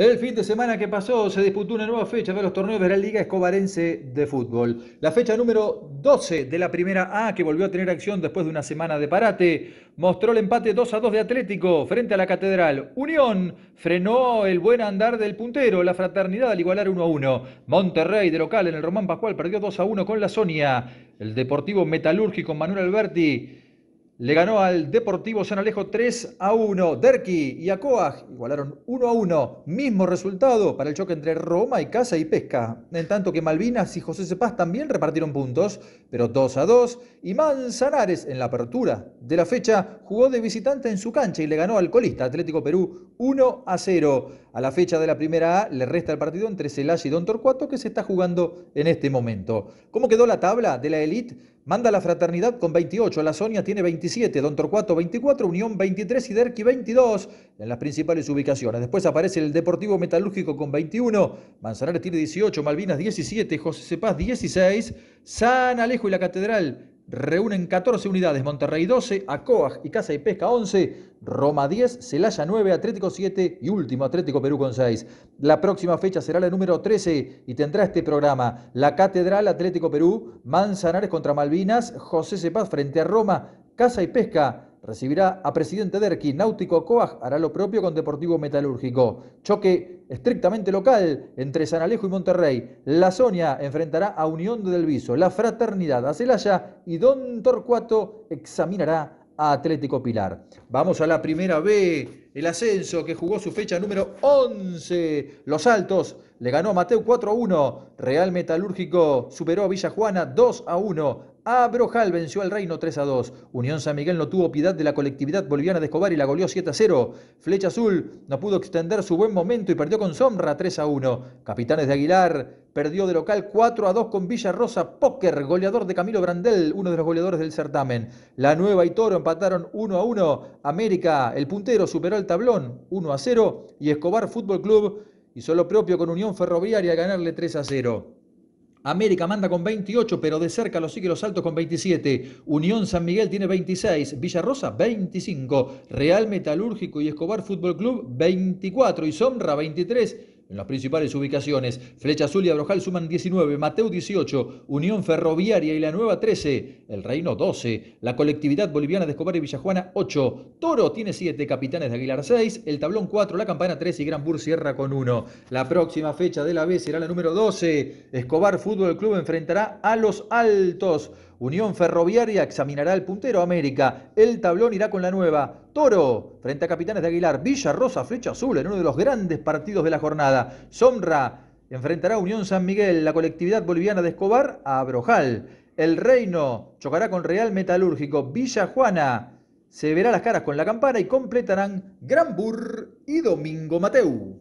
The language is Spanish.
El fin de semana que pasó se disputó una nueva fecha de los torneos de la Liga Escobarense de Fútbol. La fecha número 12 de la primera A, que volvió a tener acción después de una semana de parate, mostró el empate 2 a 2 de Atlético frente a la Catedral. Unión frenó el buen andar del puntero, la Fraternidad al igualar 1 a 1. Monterrey de local en el Román Pascual perdió 2 a 1 con la Sonia. El Deportivo Metalúrgico Manuel Alberti le ganó al Deportivo San Alejo 3 a 1. Derki y Acoag igualaron 1 a 1. Mismo resultado para el choque entre Roma y Casa y Pesca. En tanto que Malvinas y José Cepaz también repartieron puntos, pero 2 a 2. Y Manzanares en la apertura de la fecha jugó de visitante en su cancha y le ganó al colista Atlético Perú 1 a 0. A la fecha de la primera A le resta el partido entre Celaya y Don Torcuato que se está jugando en este momento. ¿Cómo quedó la tabla de la elite? Manda la Fraternidad con 28, la Sonia tiene 27, Don Torcuato 24, Unión 23 y Derqui 22 en las principales ubicaciones. Después aparece el Deportivo Metalúrgico con 21, Manzanares tiene 18, Malvinas 17, José Cepaz 16, San Alejo y la Catedral reúnen 14 unidades, Monterrey 12, Acoaj y Casa y Pesca 11, Roma 10, Celaya 9, Atlético 7 y último Atlético Perú con 6. La próxima fecha será la número 13 y tendrá este programa La Catedral Atlético Perú, Manzanares contra Malvinas, José Cepaz frente a Roma, Casa y Pesca recibirá a presidente Derqui. Náutico Coag hará lo propio con Deportivo Metalúrgico. Choque estrictamente local entre San Alejo y Monterrey. La Sonia enfrentará a Unión Del Viso. La Fraternidad a Celaya y Don Torcuato examinará a Atlético Pilar. Vamos a la primera B, el ascenso que jugó su fecha número 11. Los Altos le ganó a Mateo 4 a 1. Real Metalúrgico superó a Villa Juana 2 a 1. A. Ah, Brojal venció al Reino 3 a 2. Unión San Miguel no tuvo piedad de la colectividad boliviana de Escobar y la goleó 7 a 0. Flecha Azul no pudo extender su buen momento y perdió con Sombra 3 a 1. Capitanes de Aguilar perdió de local 4 a 2 con Villa Rosa Póker, goleador de Camilo Brandel, uno de los goleadores del certamen. La Nueva y Toro empataron 1 a 1. América, el puntero, superó el tablón 1 a 0 y Escobar Fútbol Club hizo lo propio con Unión Ferroviaria ganarle 3 a 0. América manda con 28, pero de cerca lo sigue Los Altos con 27. Unión San Miguel tiene 26, Rosa 25, Real Metalúrgico y Escobar Fútbol Club 24 y Sombra 23. En las principales ubicaciones, Flecha Azul y Abrojal suman 19, Mateu 18, Unión Ferroviaria y La Nueva 13, El Reino 12, la colectividad boliviana de Escobar y Villajuana 8, Toro tiene 7, Capitanes de Aguilar 6, El Tablón 4, La Campana 3 y Gran Bur cierra con 1. La próxima fecha de la B será la número 12. Escobar Fútbol Club enfrentará a Los Altos. Unión Ferroviaria examinará el puntero América. El tablón irá con la nueva. Toro frente a Capitanes de Aguilar. Villa Rosa, flecha azul en uno de los grandes partidos de la jornada. Sombra enfrentará a Unión San Miguel. La colectividad boliviana de Escobar a Brojal. El Reino chocará con Real Metalúrgico. Villa Juana se verá las caras con la campana y completarán Gran Burr y Domingo Mateu.